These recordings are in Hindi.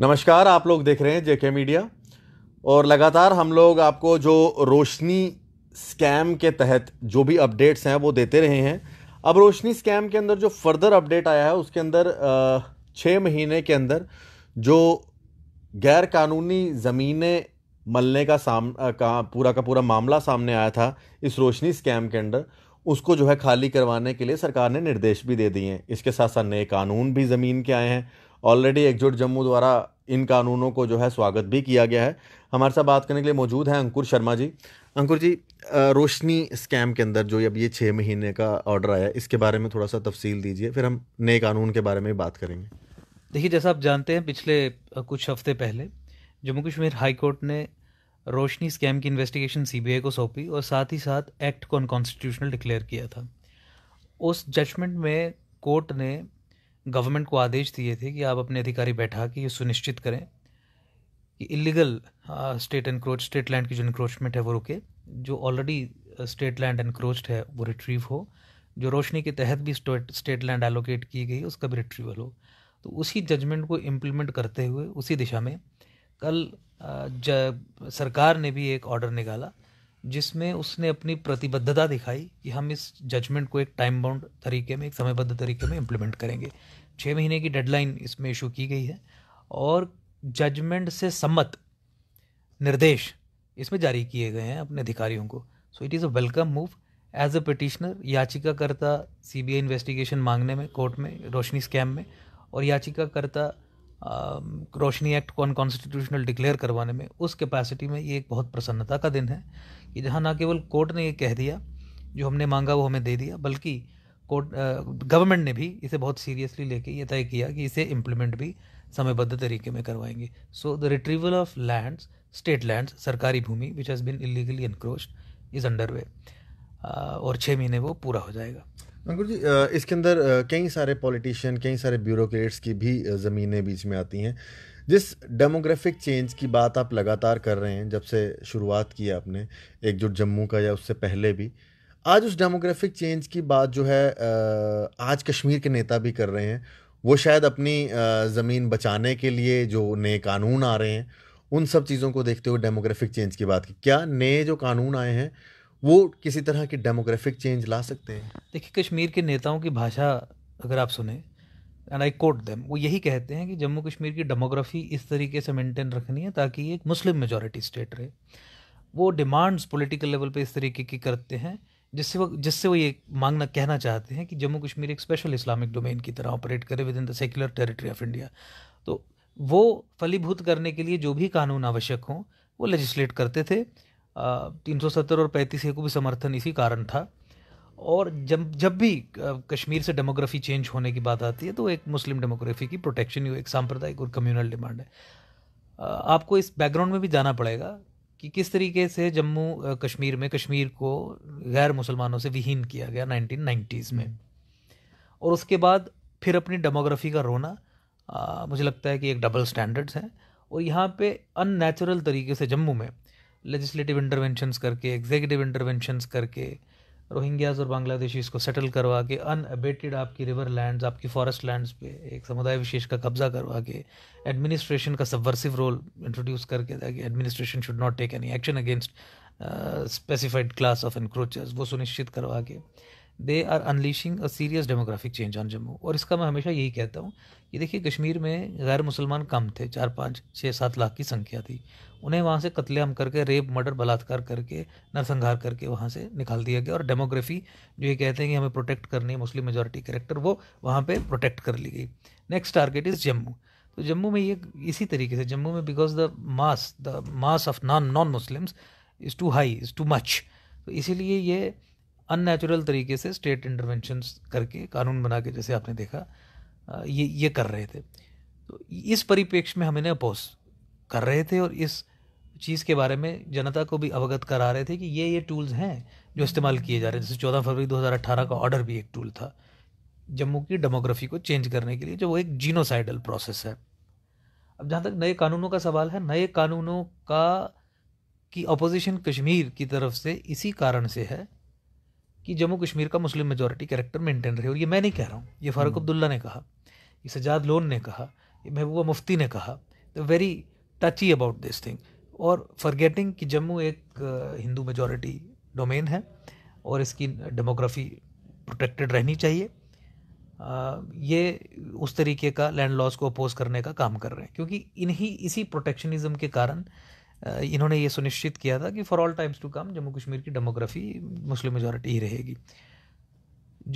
नमस्कार आप लोग देख रहे हैं जेके मीडिया और लगातार हम लोग आपको जो रोशनी स्कैम के तहत जो भी अपडेट्स हैं वो देते रहे हैं अब रोशनी स्कैम के अंदर जो फर्दर अपडेट आया है उसके अंदर छः महीने के अंदर जो गैर कानूनी ज़मीनें मलने का साम का पूरा का पूरा मामला सामने आया था इस रोशनी स्कैम के अंदर उसको जो है खाली करवाने के लिए सरकार ने निर्देश भी दे दिए हैं इसके साथ साथ नए कानून भी ज़मीन के आए हैं ऑलरेडी एकजुट जम्मू द्वारा इन कानूनों को जो है स्वागत भी किया गया है हमारे साथ बात करने के लिए मौजूद हैं अंकुर शर्मा जी अंकुर जी रोशनी स्कैम के अंदर जो अब ये छः महीने का ऑर्डर आया इसके बारे में थोड़ा सा तफसील दीजिए फिर हम नए कानून के बारे में बात करेंगे देखिए जैसा आप जानते हैं पिछले कुछ हफ्ते पहले जम्मू कश्मीर हाईकोर्ट ने रोशनी स्कैम की इन्वेस्टिगेशन सीबीआई को सौंपी और साथ ही साथ एक्ट को अनकॉन्स्टिट्यूशनल डिक्लेयर किया था उस जजमेंट में कोर्ट ने गवर्नमेंट को आदेश दिए थे कि आप अपने अधिकारी बैठा के ये सुनिश्चित करें कि illegal state encroach state land की जो इनक्रोचमेंट है वो रुके जो ऑलरेडी स्टेट लैंड इनक्रोच्ड है वो रिट्रीव हो जो रोशनी के तहत भी स्टेट लैंड एलोकेट की गई उसका भी रिट्रीवल हो तो उसी जजमेंट को इम्प्लीमेंट करते हुए उसी दिशा में कल सरकार ने भी एक ऑर्डर निकाला जिसमें उसने अपनी प्रतिबद्धता दिखाई कि हम इस जजमेंट को एक टाइम बाउंड तरीके में एक समयबद्ध तरीके में इम्प्लीमेंट करेंगे छः महीने की डेडलाइन इसमें इशू की गई है और जजमेंट से सम्मत निर्देश इसमें जारी किए गए हैं अपने अधिकारियों को so it is a welcome move as a petitioner याचिकाकर्ता सी बी आई इन्वेस्टिगेशन मांगने में कोर्ट में रोशनी स्कैम में और याचिकाकर्ता रोशनी एक्ट को अनकॉन्स्टिट्यूशनल डिक्लेयर करवाने में उस कैपेसिटी में ये एक बहुत प्रसन्नता का दिन है कि जहाँ ना केवल कोर्ट ने ये कह दिया जो हमने मांगा वो हमें दे दिया बल्कि कोर्ट गवर्नमेंट ने भी इसे बहुत सीरियसली लेके ये तय किया कि इसे इम्प्लीमेंट भी समयबद्ध तरीके में करवाएंगे so the retrieval of lands state lands सरकारी भूमि which has been illegally encroached is under way और छः महीने वो पूरा हो जाएगा अंकुर जी इसके अंदर कई सारे पॉलिटिशियन कई सारे ब्यूरोक्रेट्स की भी ज़मीनें बीच में आती हैं जिस डेमोग्राफिक चेंज की बात आप लगातार कर रहे हैं जब से शुरुआत की आपने एकजुट जम्मू का या उससे पहले भी आज उस डेमोग्राफिक चेंज की बात जो है आज कश्मीर के नेता भी कर रहे हैं वो शायद अपनी ज़मीन बचाने के लिए जो नए कानून आ रहे हैं उन सब चीज़ों को देखते हुए डेमोग्राफिक चेंज की बात की क्या नए जो कानून आए हैं वो किसी तरह की डेमोग्राफिक चेंज ला सकते हैं देखिए कश्मीर के नेताओं की भाषा अगर आप सुने एंड आई कोट देम वो यही कहते हैं कि जम्मू कश्मीर की डेमोग्राफी इस तरीके से मेंटेन रखनी है ताकि एक मुस्लिम मेजोरिटी स्टेट रहे वो डिमांड्स पॉलिटिकल लेवल पे इस तरीके की करते हैं जिससे वो जिससे वो ये मांगना कहना चाहते हैं कि जम्मू कश्मीर एक स्पेशल इस्लामिक डोमेन की तरह ऑपरेट करे within the secular territory of India तो वो फलीभूत करने के लिए जो भी कानून आवश्यक हों वो लेजिस्लेट करते थे तीन सौ सत्तर और पैंतीस ए को भी समर्थन इसी कारण था और जब जब भी कश्मीर से डेमोग्राफी चेंज होने की बात आती है तो एक मुस्लिम डेमोग्राफी की प्रोटेक्शन ही एक सांप्रदायिक और कम्युनल डिमांड है आपको इस बैकग्राउंड में भी जाना पड़ेगा कि किस तरीके से जम्मू कश्मीर में कश्मीर को गैर मुसलमानों से विहीन किया गया नाइनटीन नाइन्टीज़ में और उसके बाद फिर अपनी डेमोग्राफी का रोना आ, मुझे लगता है कि एक डबल स्टैंडर्ड्स हैं और यहाँ पे अननेचुरल तरीके से जम्मू में लेजिस्लेटिव इंटरवेंशंस करके एग्जीक्यूटिव इंटरवेंशंस करके रोहिंग्याज और बांग्लादेशीज को सेटल करवा के अनअबेटेड आपकी रिवर लैंड्स आपकी फॉरेस्ट लैंड्स पे एक समुदाय विशेष का कब्जा करवा के एडमिनिस्ट्रेशन का सबवर्सिव रोल इंट्रोड्यूस करके ताकि administration should not take any action against specified class of encroachers वो सुनिश्चित करवा के they are unleashing a serious demographic change on Jammu और इसका मैं हमेशा यही कहता हूँ कि देखिए कश्मीर में गैर मुसलमान कम थे चार पाँच छः सात लाख की संख्या थी उन्हें वहाँ से कत्लेआम करके रेप मर्डर बलात्कार करके नरसंहार करके वहाँ से निकाल दिया गया और डेमोग्राफी जो ये कहते हैं कि हमें प्रोटेक्ट करनी है मुस्लिम मेजोरिटी करेक्टर वो वहाँ पर प्रोटेक्ट कर ली गई नेक्स्ट टारगेट इज़ जम्मू तो जम्मू में ये इसी तरीके से जम्मू में because the mass the mass of non non Muslims is too high is too much तो इसीलिए ये अननेचुरल तरीके से स्टेट इंटरवेंशन करके कानून बना के जैसे आपने देखा ये ये कर रहे थे तो इस परिप्रेक्ष्य में हम इन्हें अपोज कर रहे थे और इस चीज़ के बारे में जनता को भी अवगत करा रहे थे कि ये ये टूल्स हैं जो इस्तेमाल किए जा रहे हैं जैसे चौदह फरवरी 2018 का ऑर्डर भी एक टूल था जम्मू की डेमोग्राफी को चेंज करने के लिए जो वो एक जीनोसाइडल प्रोसेस है अब जहाँ तक नए कानूनों का सवाल है नए कानूनों का कि अपोजिशन कश्मीर की तरफ से इसी कारण से है कि जम्मू कश्मीर का मुस्लिम मेजोरिटी कैरेक्टर मेंटेन रहे और ये मैं नहीं कह रहा हूँ ये फारूक हम्म। अब्दुल्ला ने कहा ये सजाद लोन ने कहा ये महबूबा मुफ्ती ने कहा the very touchy about this thing और फॉरगेटिंग कि जम्मू एक हिंदू मेजोरिटी डोमेन है और इसकी डेमोग्राफी प्रोटेक्टेड रहनी चाहिए आ, ये उस तरीके का लैंड लॉस को अपोज करने का काम कर रहे हैं क्योंकि इन्हीं इसी प्रोटेक्शनिज्म के कारण इन्होंने ये सुनिश्चित किया था कि for all times to come Jammu Kashmir की डेमोग्राफी मुस्लिम मेजॉरिटी ही रहेगी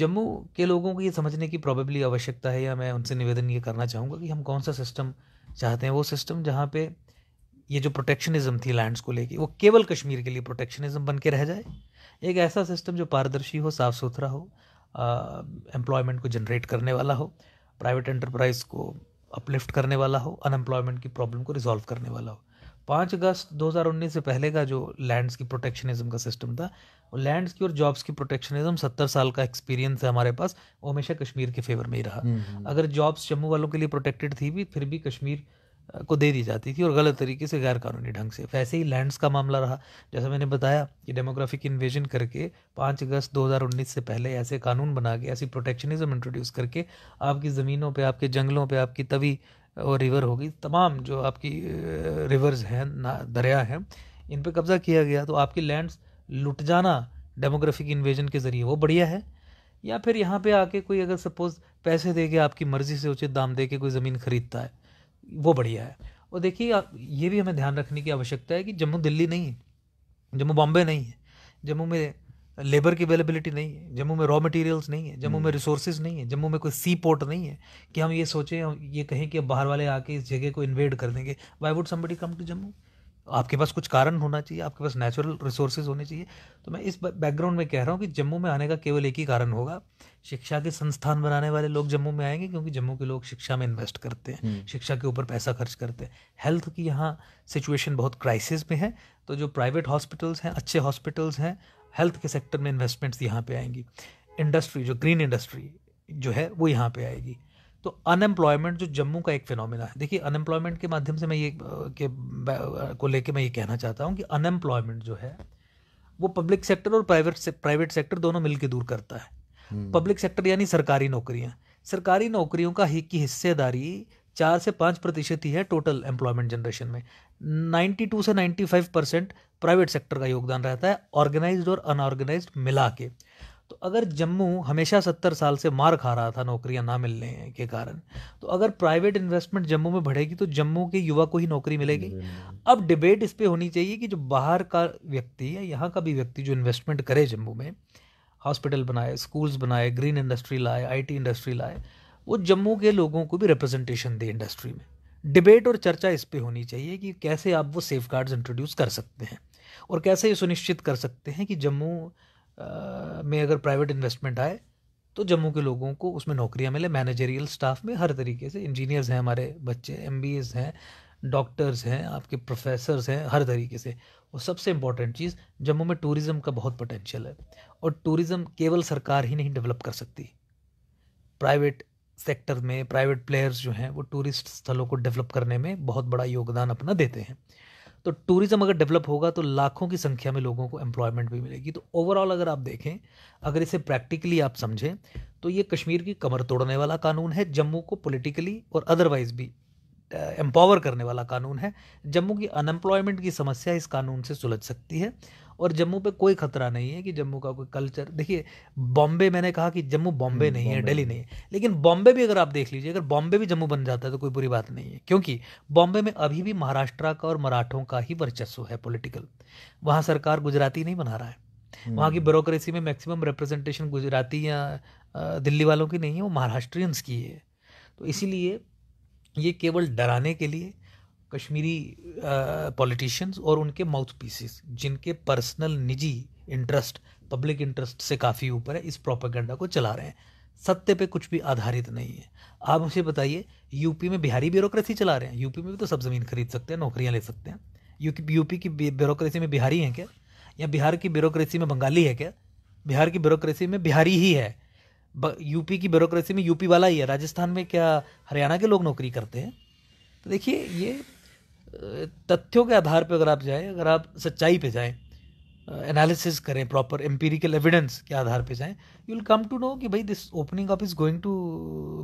जम्मू के लोगों को ये समझने की प्रॉबेबली आवश्यकता है या मैं उनसे निवेदन ये करना चाहूँगा कि हम कौन सा सिस्टम चाहते हैं वो सिस्टम जहाँ पे ये जो प्रोटेक्शनिज्म थी लैंड्स को लेके वो केवल कश्मीर के लिए प्रोटेक्शनिज्म बन के रह जाए एक ऐसा सिस्टम जो पारदर्शी हो साफ़ सुथरा हो एम्प्लॉयमेंट को जनरेट करने वाला हो प्राइवेट एंटरप्राइज को अपलिफ्ट करने वाला हो अनएम्प्लॉयमेंट की प्रॉब्लम को रिजॉल्व करने वाला हो पाँच अगस्त 2019 से पहले का जो लैंड्स की प्रोटेक्शनिज्म का सिस्टम था वो लैंड्स की और जॉब्स की प्रोटेक्शनिज्म सत्तर साल का एक्सपीरियंस है हमारे पास वो हमेशा कश्मीर के फेवर में ही रहा हम्म, हम्म। अगर जॉब्स जम्मू वालों के लिए प्रोटेक्टेड थी भी फिर भी कश्मीर को दे दी जाती थी और गलत तरीके से गैर कानूनी ढंग से वैसे ही लैंड्स का मामला रहा जैसा मैंने बताया कि डेमोग्राफिक इन्वेजन करके पाँच अगस्त 2019 से पहले ऐसे कानून बना के ऐसी प्रोटेक्शनिज्म इंट्रोड्यूस करके आपकी ज़मीनों पे आपके जंगलों पे आपकी तवी और रिवर होगी तमाम जो आपकी रिवर्स हैं दरिया हैं इन पर कब्ज़ा किया गया तो आपकी लैंड्स लुट जाना डेमोग्राफिक इन्वेजन के ज़रिए वो बढ़िया है या फिर यहाँ पे आके कोई अगर सपोज़ पैसे दे के आपकी मर्ज़ी से उचित दाम दे के कोई ज़मीन ख़रीदता है वो बढ़िया है और देखिए ये भी हमें ध्यान रखने की आवश्यकता है कि जम्मू दिल्ली नहीं है जम्मू बॉम्बे नहीं है जम्मू में लेबर की अवेलेबिलिटी नहीं है जम्मू में रॉ मटेरियल्स नहीं है जम्मू में रिसोर्सेज हम्म। नहीं है जम्मू में कोई सी पोर्ट नहीं है कि हम ये सोचें हम ये कहें कि अब बाहर वाले आके इस जगह को इन्वेड कर देंगे why would somebody come to Jammu आपके पास कुछ कारण होना चाहिए आपके पास नेचुरल रिसोर्सेज होने चाहिए तो मैं इस बैकग्राउंड में कह रहा हूँ कि जम्मू में आने का केवल एक ही कारण होगा शिक्षा के संस्थान बनाने वाले लोग जम्मू में आएंगे क्योंकि जम्मू के लोग शिक्षा में इन्वेस्ट करते हैं हम्म। शिक्षा के ऊपर पैसा खर्च करते हैं हेल्थ की यहाँ सिचुएशन बहुत क्राइसिस में है तो जो प्राइवेट हॉस्पिटल्स हैं अच्छे हॉस्पिटल्स हैं हेल्थ के सेक्टर में इन्वेस्टमेंट्स यहाँ पर आएंगी इंडस्ट्री जो ग्रीन इंडस्ट्री जो है वो यहाँ पर आएगी तो अनएम्प्लॉयमेंट जो जम्मू का एक फिनोमिना है देखिए अनएम्प्लॉयमेंट के माध्यम से मैं ये के को लेके मैं ये कहना चाहता हूँ कि अनएम्प्लॉयमेंट जो है वो पब्लिक सेक्टर और प्राइवेट से, प्राइवेट सेक्टर दोनों मिलकर दूर करता है पब्लिक हम्म। सेक्टर यानी सरकारी नौकरियाँ सरकारी नौकरियों का ही की हिस्सेदारी चार से पाँच प्रतिशत ही है टोटल एम्प्लॉयमेंट जनरेशन में नाइन्टी टू से ninety five percent private sector का योगदान रहता है ऑर्गेनाइज्ड और अनऑर्गेनाइज्ड मिला के तो अगर जम्मू हमेशा सत्तर साल से मार खा रहा था नौकरियां ना मिलने के कारण तो अगर प्राइवेट इन्वेस्टमेंट जम्मू में बढ़ेगी तो जम्मू के युवा को ही नौकरी मिलेगी अब डिबेट इस पर होनी चाहिए कि जो बाहर का व्यक्ति या यहाँ का भी व्यक्ति जो इन्वेस्टमेंट करे जम्मू में हॉस्पिटल बनाए स्कूल्स बनाए ग्रीन इंडस्ट्री लाए आई इंडस्ट्री लाए वो जम्मू के लोगों को भी रिप्रेजेंटेशन दे इंडस्ट्री में डिबेट और चर्चा इस पर होनी चाहिए कि कैसे आप वो सेफ इंट्रोड्यूस कर सकते हैं और कैसे ये सुनिश्चित कर सकते हैं कि जम्मू में अगर प्राइवेट इन्वेस्टमेंट आए तो जम्मू के लोगों को उसमें नौकरियाँ मिले मैनेजरियल स्टाफ में हर तरीके से इंजीनियर्स हैं हमारे बच्चे एम हैं डॉक्टर्स हैं आपके प्रोफेसर्स हैं हर तरीके से और सबसे इम्पॉर्टेंट चीज़ जम्मू में टूरिज़्म का बहुत पोटेंशियल है और टूरिज़्म केवल सरकार ही नहीं डेवलप कर सकती प्राइवेट सेक्टर में प्राइवेट प्लेयर्स जो हैं वो टूरिस्ट स्थलों को डेवलप करने में बहुत बड़ा योगदान अपना देते हैं तो टूरिज़्म अगर डेवलप होगा तो लाखों की संख्या में लोगों को एम्प्लॉयमेंट भी मिलेगी तो ओवरऑल अगर आप देखें अगर इसे प्रैक्टिकली आप समझें तो ये कश्मीर की कमर तोड़ने वाला कानून है जम्मू को पॉलिटिकली और अदरवाइज भी एम्पावर करने वाला कानून है जम्मू की अनएम्प्लॉयमेंट की समस्या इस कानून से सुलझ सकती है और जम्मू पे कोई खतरा नहीं है कि जम्मू का कोई कल्चर देखिए बॉम्बे मैंने कहा कि जम्मू बॉम्बे हम्म, नहीं है दिल्ली नहीं है लेकिन बॉम्बे भी अगर आप देख लीजिए अगर बॉम्बे भी जम्मू बन जाता है तो कोई बुरी बात नहीं है क्योंकि बॉम्बे में अभी भी महाराष्ट्र का और मराठों का ही वर्चस्व है पोलिटिकल वहाँ सरकार गुजराती नहीं बना रहा है वहाँ की ब्यूरोक्रेसी हम्म। में मैक्सिमम रिप्रेजेंटेशन गुजराती या दिल्ली वालों की नहीं है वो महाराष्ट्रियंस की है तो इसीलिए ये केवल डराने के लिए कश्मीरी पॉलिटिशियंस और उनके माउथ पीसेस जिनके पर्सनल निजी इंटरेस्ट पब्लिक इंटरेस्ट से काफ़ी ऊपर है इस प्रोपागेंडा को चला रहे हैं सत्य पे कुछ भी आधारित नहीं है आप मुझे बताइए यूपी में बिहारी ब्यूरोक्रेसी चला रहे हैं यूपी में भी तो सब ज़मीन खरीद सकते हैं नौकरियां ले सकते हैं यूपी यूपी की ब्यूरोक्रेसी में बिहारी हैं क्या या बिहार की ब्यूरोक्रेसी में बंगाली है क्या बिहार की ब्यूरोक्रेसी में बिहारी ही है यूपी की ब्यूरोक्रेसी में यूपी वाला ही है राजस्थान में क्या हरियाणा के लोग नौकरी करते हैं तो देखिए ये तथ्यों के आधार पर अगर आप जाएं अगर आप सच्चाई पे जाएं एनालिसिस करें प्रॉपर एम्पीरिकल एविडेंस के आधार पे जाएं you will come to know कि भाई this opening up is going to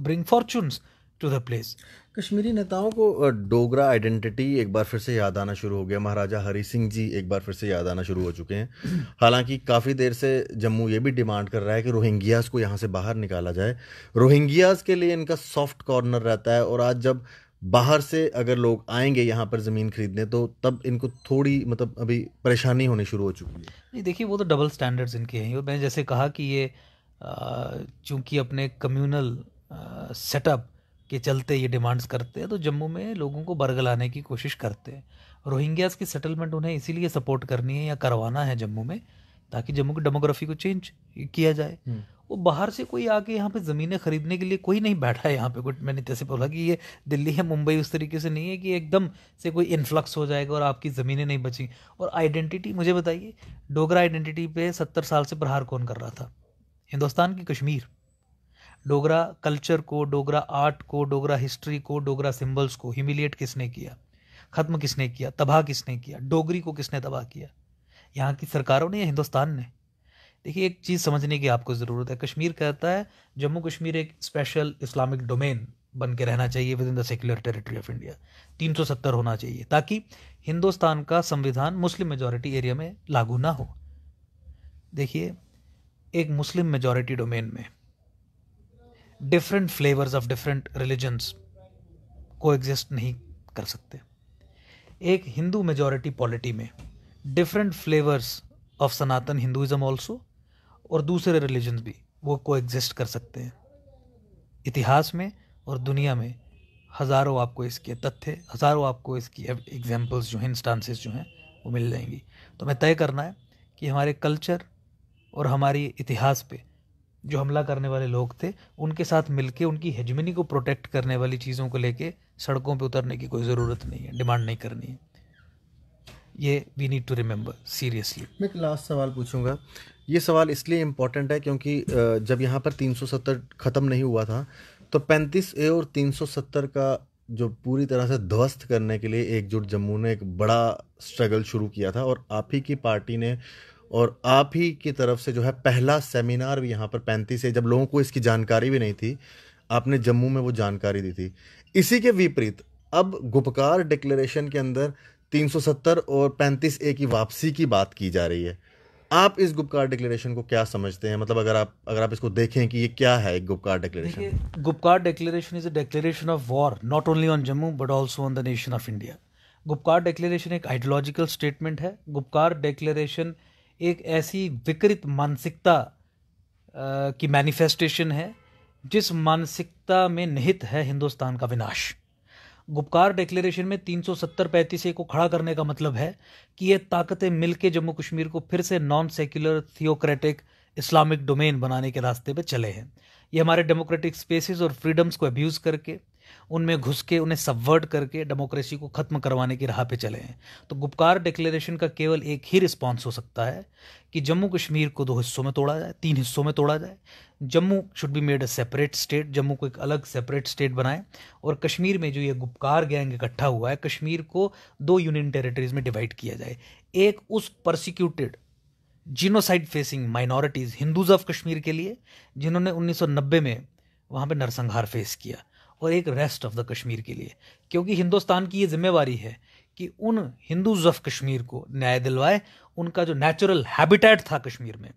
bring fortunes to the place Kashmiri नेताओं को डोगरा आइडेंटिटी एक बार फिर से याद आना शुरू हो गया महाराजा हरी सिंह जी एक बार फिर से याद आना शुरू हो चुके हैं हालांकि काफ़ी देर से जम्मू ये भी डिमांड कर रहा है कि रोहिंग्याज को यहाँ से बाहर निकाला जाए रोहिंग्याज के लिए इनका सॉफ्ट कॉर्नर रहता है और आज जब बाहर से अगर लोग आएंगे यहाँ पर ज़मीन खरीदने तो तब इनको थोड़ी मतलब अभी परेशानी होनी शुरू हो चुकी है नहीं देखिए वो तो डबल स्टैंडर्ड्स इनके हैं और मैंने जैसे कहा कि ये चूंकि अपने कम्यूनल सेटअप के चलते ये डिमांड्स करते हैं तो जम्मू में लोगों को बरगलाने की कोशिश करते हैं रोहिंग्यास की सेटलमेंट उन्हें इसीलिए सपोर्ट करनी है या करवाना है जम्मू में ताकि जम्मू की डेमोग्राफी को चेंज किया जाए हम्म। वो बाहर से कोई आके यहाँ पे ज़मीनें खरीदने के लिए कोई नहीं बैठा है यहाँ पे कुछ मैंने जैसे बोला कि ये दिल्ली है मुंबई उस तरीके से नहीं है कि एकदम से कोई इन्फ्लक्स हो जाएगा और आपकी ज़मीनें नहीं बची और आइडेंटिटी मुझे बताइए डोगरा आइडेंटिटी पे सत्तर साल से प्रहार कौन कर रहा था हिंदुस्तान की कश्मीर डोगरा कल्चर को डोगरा आर्ट को डोगरा हिस्ट्री को डोगरा सिम्बल्स को ह्यूमिलिएट किसने किया ख़त्म किसने किया तबाह किसने किया डोगरी को किसने तबाह किया यहाँ की सरकारों ने या हिंदुस्तान ने देखिए एक चीज़ समझने की आपको ज़रूरत है कश्मीर कहता है जम्मू कश्मीर एक स्पेशल इस्लामिक डोमेन बन के रहना चाहिए within the secular territory of India 370 होना चाहिए ताकि हिंदुस्तान का संविधान मुस्लिम मेजॉरिटी एरिया में लागू ना हो देखिए एक मुस्लिम मेजॉरिटी डोमेन में different flavours of different religions को एग्जिस्ट नहीं कर सकते एक हिंदू मेजॉरिटी पॉलिटी में different flavours of Sanatan Hinduism also और दूसरे रिलीजन भी वो को एग्जिस्ट कर सकते हैं इतिहास में और दुनिया में हज़ारों आपको इसके तथ्य हज़ारों आपको इसकी एग्जाम्पल्स जो हैं इंस्टांसिस जो हैं वो मिल जाएंगी तो मैं तय करना है कि हमारे कल्चर और हमारी इतिहास पे जो हमला करने वाले लोग थे उनके साथ मिलके उनकी हेजमनी को प्रोटेक्ट करने वाली चीज़ों को लेके सड़कों पे उतरने की कोई ज़रूरत नहीं है डिमांड नहीं करनी है ये we need to remember seriously मैं एक लास्ट सवाल पूछूंगा ये सवाल इसलिए इम्पॉर्टेंट है क्योंकि जब यहाँ पर 370 ख़त्म नहीं हुआ था तो 35 ए और 370 का जो पूरी तरह से ध्वस्त करने के लिए एकजुट जम्मू ने एक बड़ा स्ट्रगल शुरू किया था और आप ही की पार्टी ने और आप ही की तरफ से जो है पहला सेमिनार भी यहाँ पर पैंतीस ए जब लोगों को इसकी जानकारी भी नहीं थी आपने जम्मू में वो जानकारी दी थी इसी के विपरीत अब गुपकार डिक्लेरेशन के अंदर 370 और 35 ए की वापसी की बात की जा रही है आप इस गुपकार डिक्लेरेशन को क्या समझते हैं मतलब अगर आप अगर आप इसको देखें कि ये क्या है Gupkar declaration Gupkar declaration is a declaration of war not only on Jammu but also on the nation of India Gupkar declaration एक आइडियोलॉजिकल स्टेटमेंट है गुपकार डिक्लेरेशन एक ऐसी विकृत मानसिकता की मैनिफेस्टेशन है जिस मानसिकता में निहित है हिंदुस्तान का विनाश गुपकार डिक्लेरेशन में तीन सौ सत्तर पैंतीस ए को खड़ा करने का मतलब है कि ये ताकतें मिलकर जम्मू कश्मीर को फिर से non secular theocratic Islamic domain बनाने के रास्ते पर चले हैं ये हमारे डेमोक्रेटिक स्पेसिस और फ्रीडम्स को अब्यूज़ करके उनमें घुस के उन्हें सबवर्ट करके डेमोक्रेसी को ख़त्म करवाने की राह पे चले हैं तो गुप्कार डिक्लेरेशन का केवल एक ही रिस्पॉन्स हो सकता है कि जम्मू कश्मीर को दो हिस्सों में तोड़ा जाए तीन हिस्सों में तोड़ा जाए Jammu should be made a separate state Jammu को एक अलग सेपरेट स्टेट बनाएं और कश्मीर में जो ये गुप्कार गैंग इकट्ठा हुआ है कश्मीर को दो यूनियन टेरिटरीज में डिवाइड किया जाए एक उस prosecuted genocide facing minorities Hindus of Kashmir के लिए जिन्होंने 1990 में वहाँ पे नरसंहार फेस किया और एक रेस्ट ऑफ द कश्मीर के लिए क्योंकि हिंदुस्तान की ये जिम्मेवारी है कि उन हिंदूज ऑफ कश्मीर को न्याय दिलवाए उनका जो नेचुरल हैबिटेट था कश्मीर में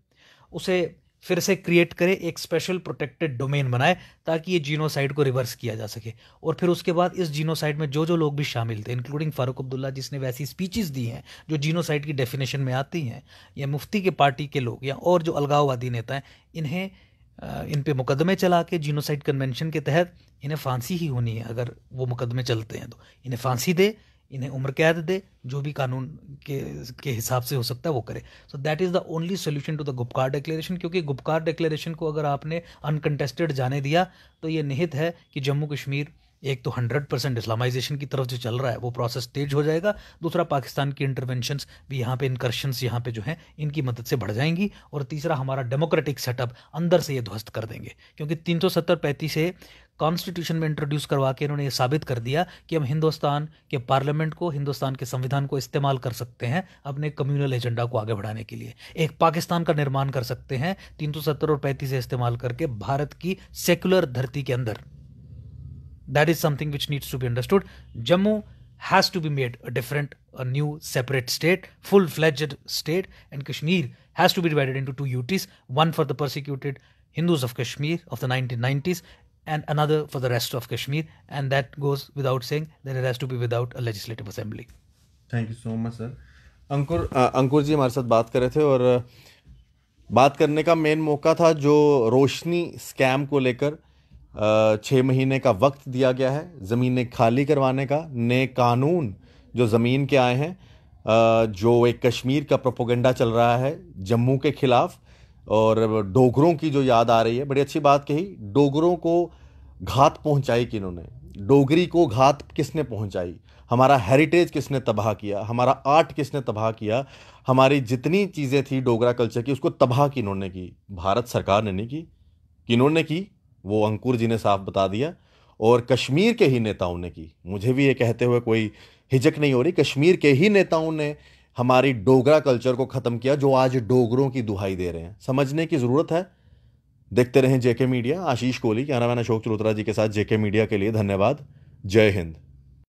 उसे फिर से क्रिएट करे एक स्पेशल प्रोटेक्टेड डोमेन बनाए ताकि ये जीनोसाइड को रिवर्स किया जा सके और फिर उसके बाद इस जीनोसाइड में जो जो लोग भी शामिल थे इंक्लूडिंग फारूक अब्दुल्ला जिसने वैसी स्पीचेस दी हैं जो जीनोसाइड की डेफिनेशन में आती हैं या मुफ्ती के पार्टी के लोग या और जो अलगाववादी नेता हैं इन्हें इन पे मुकदमे चला के जीनोसाइड कन्वेंशन के तहत इन्हें फांसी ही होनी है अगर वो मुकदमे चलते हैं तो इन्हें फांसी दे इन्हें उम्र कैद दे जो भी कानून के के हिसाब से हो सकता है वो करे so that is the only solution to the Gupkar declaration क्योंकि गुपकार डिक्लेरेशन को अगर आपने अनकंटेस्टेड जाने दिया तो ये निहित है कि जम्मू कश्मीर एक तो हंड्रेड परसेंट इस्लामाइजेशन की तरफ जो चल रहा है वो प्रोसेस तेज हो जाएगा दूसरा पाकिस्तान की इंटरवेंशंस भी यहाँ पे इनकर्शंस यहाँ पे जो हैं इनकी मदद से बढ़ जाएंगी और तीसरा हमारा डेमोक्रेटिक सेटअप अंदर से ये ध्वस्त कर देंगे क्योंकि तीन सौ सत्तर पैंतीस से कॉन्स्टिट्यूशन में इंट्रोड्यूस करवा के इन्होंने ये साबित कर दिया कि हम हिंदुस्तान के पार्लियामेंट को हिंदुस्तान के संविधान को इस्तेमाल कर सकते हैं अपने कम्युनल एजेंडा को आगे बढ़ाने के लिए एक पाकिस्तान का निर्माण कर सकते हैं तीन सौ सत्तर और पैंतीस इस्तेमाल करके भारत की सेक्युलर धरती के अंदर that is something which needs to be understood jammu has to be made a different a new separate state full fledged state and kashmir has to be divided into two uts one for the persecuted hindus of kashmir of the 1990s and another for the rest of kashmir and that goes without saying that it has to be without a legislative assembly thank you so much sir Ankur आ, अंकुर जी हमारे साथ बात कर रहे थे और बात करने का मेन मौका था जो रोशनी स्कैम को लेकर छः महीने का वक्त दिया गया है ज़मीनें खाली करवाने का नए कानून जो ज़मीन के आए हैं जो एक कश्मीर का प्रोपोगंडा चल रहा है जम्मू के ख़िलाफ़ और डोगरों की जो याद आ रही है बड़ी अच्छी बात कही डोगरों को घात पहुंचाई इन्होंने डोगरी को घात किसने पहुंचाई हमारा हेरिटेज किसने तबाह किया हमारा आर्ट किसने तबाह किया हमारी जितनी चीज़ें थी डोगरा कल्चर की उसको तबाह कि इन्होंने की भारत सरकार ने नहीं की कि इन्होंने की वो अंकुर जी ने साफ बता दिया और कश्मीर के ही नेताओं ने की मुझे भी ये कहते हुए कोई हिचक नहीं हो रही कश्मीर के ही नेताओं ने हमारी डोगरा कल्चर को ख़त्म किया जो आज डोगरों की दुहाई दे रहे हैं समझने की ज़रूरत है देखते रहें JK media Ashish Kohli cameraman Ashok Chalotra ji के साथ जेके मीडिया के लिए धन्यवाद जय हिंद